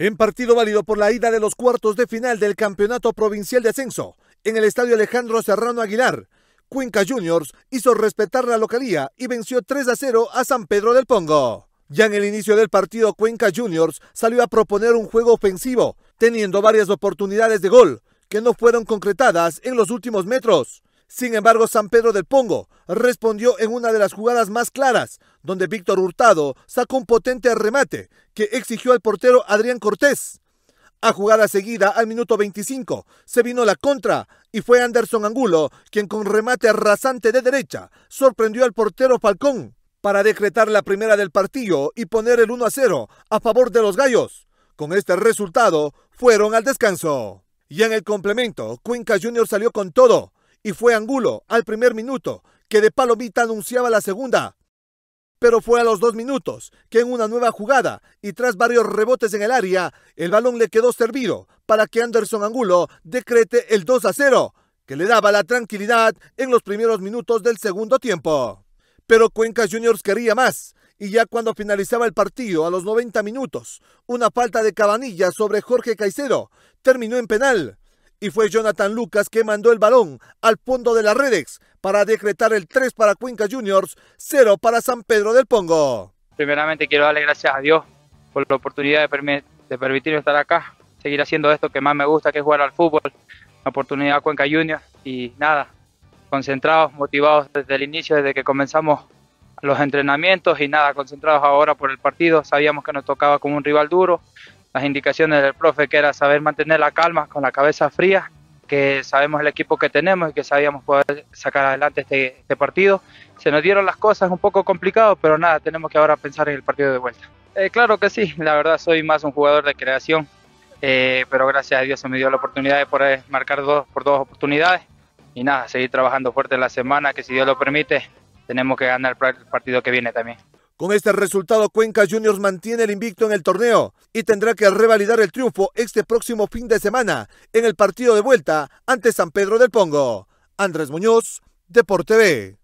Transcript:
En partido válido por la ida de los cuartos de final del Campeonato Provincial de Ascenso, en el Estadio Alejandro Serrano Aguilar, Cuenca Juniors hizo respetar la localía y venció 3 a 0 a San Pedro del Pongo. Ya en el inicio del partido, Cuenca Juniors salió a proponer un juego ofensivo, teniendo varias oportunidades de gol que no fueron concretadas en los últimos metros. Sin embargo, San Pedro del Pongo respondió en una de las jugadas más claras, donde Víctor Hurtado sacó un potente remate que exigió al portero Adrián Cortés. A jugada seguida, al minuto 25, se vino la contra y fue Anderson Angulo quien con remate arrasante de derecha sorprendió al portero Falcón para decretar la primera del partido y poner el 1 a 0 a favor de los gallos. Con este resultado, fueron al descanso. Y en el complemento, Cuenca Junior salió con todo y fue Angulo al primer minuto que de palomita anunciaba la segunda. Pero fue a los dos minutos que en una nueva jugada y tras varios rebotes en el área, el balón le quedó servido para que Anderson Angulo decrete el 2 a 0, que le daba la tranquilidad en los primeros minutos del segundo tiempo. Pero Cuenca Juniors quería más, y ya cuando finalizaba el partido a los 90 minutos, una falta de cabanilla sobre Jorge Caicedo terminó en penal y fue Jonathan Lucas que mandó el balón al fondo de la Redex para decretar el 3 para Cuenca Juniors, 0 para San Pedro del Pongo. Primeramente quiero darle gracias a Dios por la oportunidad de, permitirme estar acá, seguir haciendo esto que más me gusta, que es jugar al fútbol, la oportunidad Cuenca Juniors y nada, concentrados, motivados desde el inicio, desde que comenzamos los entrenamientos y nada, concentrados ahora por el partido. Sabíamos que nos tocaba como un rival duro, las indicaciones del profe, que era saber mantener la calma con la cabeza fría, que sabemos el equipo que tenemos y que sabíamos poder sacar adelante este, este partido. Se nos dieron las cosas un poco complicadas, pero nada, tenemos que ahora pensar en el partido de vuelta. Eh, claro que sí, la verdad soy más un jugador de creación, eh, pero gracias a Dios se me dio la oportunidad de poder marcar dos, por dos oportunidades y nada, seguir trabajando fuerte la semana, que si Dios lo permite, tenemos que ganar el partido que viene también. Con este resultado, Cuenca Juniors mantiene el invicto en el torneo y tendrá que revalidar el triunfo este próximo fin de semana en el partido de vuelta ante San Pedro del Pongo. Andrés Muñoz, Deporte B.